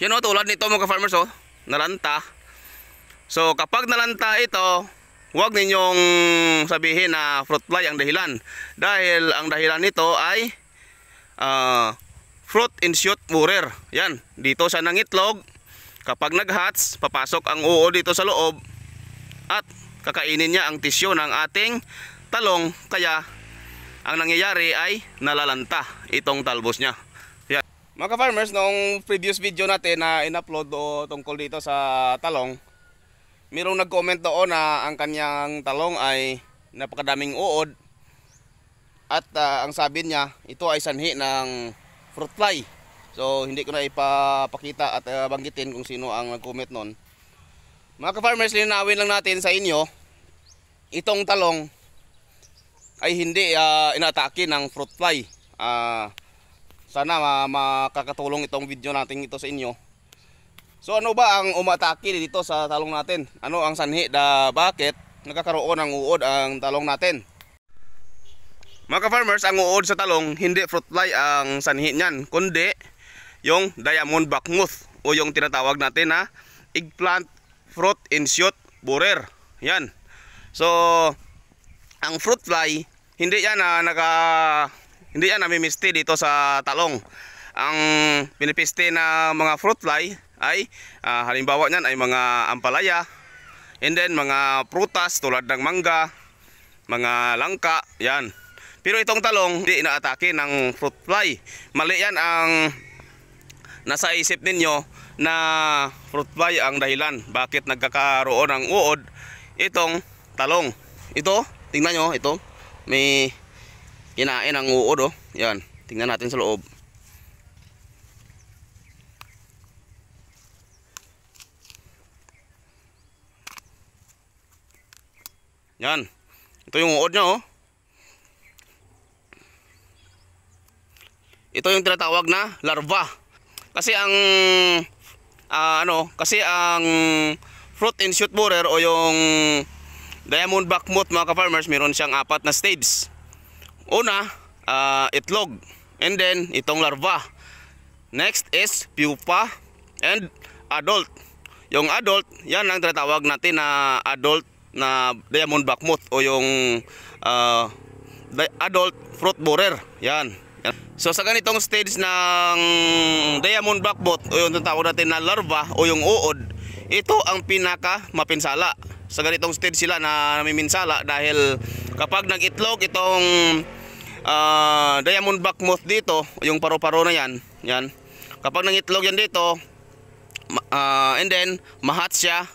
Yan o, oh, tulad nito mga farmers oh nalanta. So kapag nalanta ito, huwag ninyong sabihin na fruit fly ang dahilan. Dahil ang dahilan nito ay uh, fruit shoot borer. Yan, dito sa nangitlog, kapag nag-hatch, papasok ang uo dito sa loob at kakainin niya ang tissue ng ating talong kaya ang nangyayari ay nalalanta itong talbos niya. Mga ka farmers noong previous video natin na in-upload tungkol dito sa talong, mayroong nag-comment doon na ang kanyang talong ay napakadaming uod at uh, ang sabi niya, ito ay sanhi ng fruit fly. So hindi ko na ipapakita at uh, banggitin kung sino ang nag-comment noon. Mga ka-farmers, linawin lang natin sa inyo, itong talong ay hindi uh, ah, inatake ng fruit fly. Ah... Uh, sana makakatulong itong video nating ito sa inyo. So ano ba ang umatake dito sa talong natin? Ano ang sanhi da bakit nagkakaroon ng uod ang talong natin? Mga farmers ang uod sa talong hindi fruit fly ang sanhi niyan, kundi yung diamond buckmouth o yung tinatawag natin na eggplant fruit shoot borer. Yan. So, ang fruit fly, hindi yan na naka hindi yan namimiste dito sa talong. Ang pinipiste na mga fruit fly ay uh, halimbawa niyan ay mga ampalaya and then mga prutas tulad ng mangga, mga langka, yan. Pero itong talong hindi inaatake ng fruit fly. Mali yan ang nasa isip ninyo na fruit fly ang dahilan bakit nagkakaroon ng uod itong talong. Ito, tingnan nyo, ito. May Inain ang uod oh. Yan. Tingnan natin sa loob. Yan. Ito yung uod niya oh. Ito yung tinatawag na larva. Kasi ang uh, ano, kasi ang fruit and shoot borer o yung diamondback moth mga ka-farmers, meron siyang apat na stages. Una, uh, itlog. And then, itong larva. Next is pupa and adult. Yung adult, yan ang tinatawag natin na adult na diamond back moth o yung uh, adult fruit borer. Yan. So sa ganitong stage ng diamond back moth o yung tinatawag natin na larva o yung uod, ito ang pinaka mapinsala. Sa ganitong stage sila na namiminsala dahil kapag nag-itlog itong uh, ah, diamondback moth dito, yung paro paro na yan, yan. Kapag nang-itlog yan dito, uh, and then mahat siya.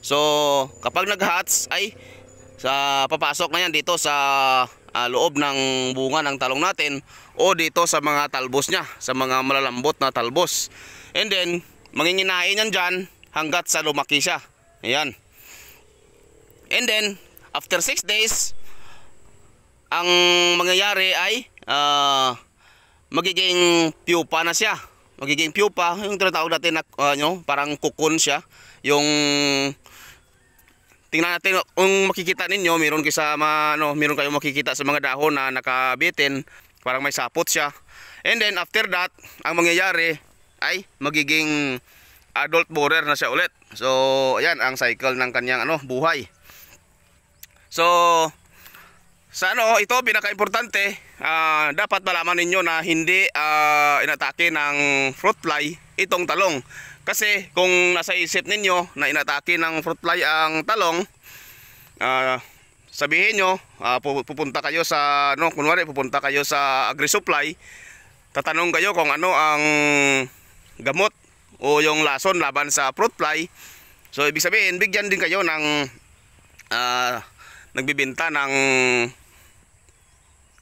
So, kapag nag-hats ay sa papasok na yan dito sa uh, loob ng bunga ng talong natin o dito sa mga talbos niya, sa mga malalambot na talbos. And then, manginginain yan dyan hanggat sa lumaki siya. Ayan. And then, after 6 days, ang mangyayari ay uh, magiging pupa na siya. Magiging pupa, yung tinatawag natin na uh, ah, no, parang kukun siya. Yung tingnan natin kung makikita ninyo, meron kayo sa ano, meron kayong makikita sa mga dahon na nakabitin, parang may sapot siya. And then after that, ang mangyayari ay magiging adult borer na siya ulit. So, ayan ang cycle ng kanyang ano, buhay. So, sa ano, ito pinaka-importante, uh, dapat malaman ninyo na hindi uh, inatake ng fruit fly itong talong. Kasi kung nasa isip ninyo na inatake ng fruit fly ang talong, uh, sabihin nyo, uh, pupunta kayo sa, no, kunwari pupunta kayo sa agri-supply, tatanong kayo kung ano ang gamot o yung lason laban sa fruit fly. So ibig sabihin, bigyan din kayo ng uh, nagbibinta ng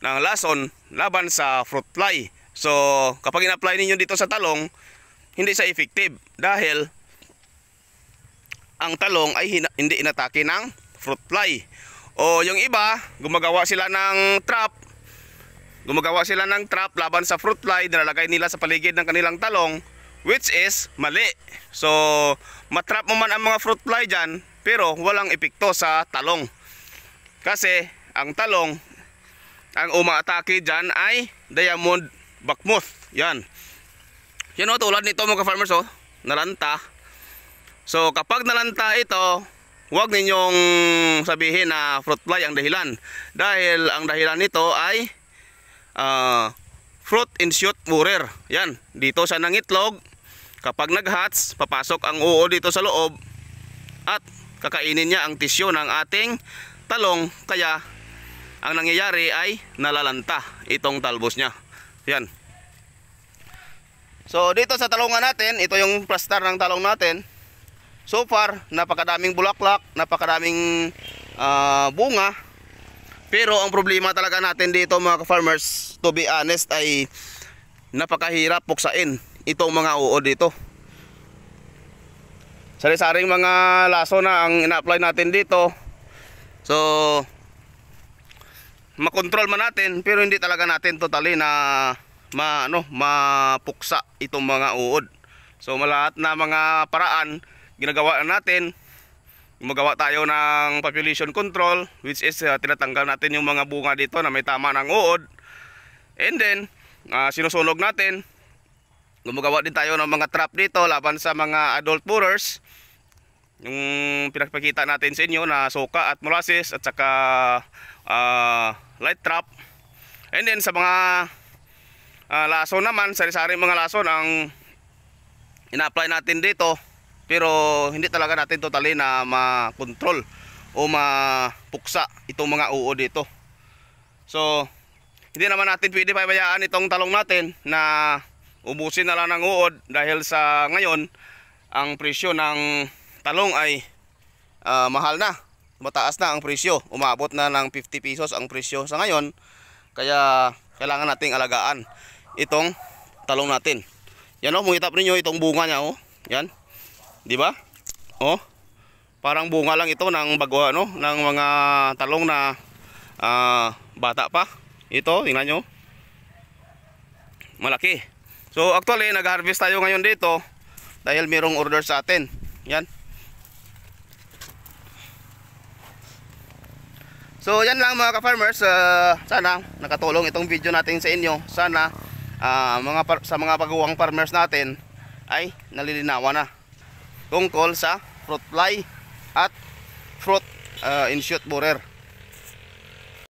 ng lason laban sa fruit fly. So, kapag in-apply ninyo dito sa talong, hindi siya effective dahil ang talong ay hindi inatake ng fruit fly. O yung iba, gumagawa sila ng trap. Gumagawa sila ng trap laban sa fruit fly, nilalagay nila sa paligid ng kanilang talong which is mali. So, matrap mo man ang mga fruit fly dyan, pero walang epekto sa talong. Kasi, ang talong ang umaatake dyan ay diamond bakmoth yan yan o tulad nito mga farmers o oh. nalanta so kapag nalanta ito huwag ninyong sabihin na fruit fly ang dahilan dahil ang dahilan nito ay uh, fruit shoot borer yan dito sa nangitlog kapag naghatch papasok ang uo dito sa loob at kakainin niya ang tissue ng ating talong kaya ang nangyayari ay nalalanta itong talbos niya. Yan. So dito sa talungan natin, ito yung plastar ng talong natin. So far, napakadaming bulaklak, napakadaming uh, bunga. Pero ang problema talaga natin dito mga farmers, to be honest ay napakahirap puksain itong mga uod dito. Sari-saring mga laso na ang ina-apply natin dito. So, makontrol man natin pero hindi talaga natin totally na ma, ano, mapuksa itong mga uod. So malahat na mga paraan ginagawa natin gumagawa tayo ng population control which is uh, tinatanggal natin yung mga bunga dito na may tama ng uod and then uh, sinusunog natin gumagawa din tayo ng mga trap dito laban sa mga adult borers yung pinakita natin sa inyo na suka at molasses at saka uh, light trap and then sa mga uh, laso naman sari-sari mga lason ang ina-apply natin dito pero hindi talaga natin totally na ma-control o mapuksa itong mga uo dito so hindi naman natin pwede pabayaan itong talong natin na ubusin na lang ng uod dahil sa ngayon ang presyo ng talong ay uh, mahal na. Mataas na ang presyo. Umabot na ng 50 pesos ang presyo sa ngayon. Kaya kailangan nating alagaan itong talong natin. Yan oh, mungitap niyo itong bunga niya oh. Yan. 'Di ba? Oh. Parang bunga lang ito ng bago ano, ng mga talong na uh, bata pa. Ito, tingnan nyo. Malaki. So actually nag-harvest tayo ngayon dito dahil merong order sa atin. Yan. So yan lang mga ka-farmers, uh, sana nakatulong itong video natin sa inyo. Sana uh, mga sa mga pagawang farmers natin ay nalilinawa na tungkol sa fruit fly at fruit uh, ah, in shoot borer.